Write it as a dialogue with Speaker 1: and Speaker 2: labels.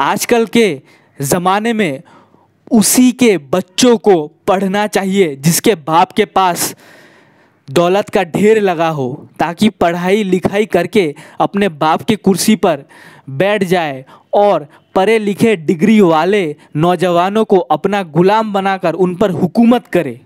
Speaker 1: आजकल के ज़माने में उसी के बच्चों को पढ़ना चाहिए जिसके बाप के पास दौलत का ढेर लगा हो ताकि पढ़ाई लिखाई करके अपने बाप की कुर्सी पर बैठ जाए और पढ़े लिखे डिग्री वाले नौजवानों को अपना गुलाम बनाकर उन पर हुकूमत करे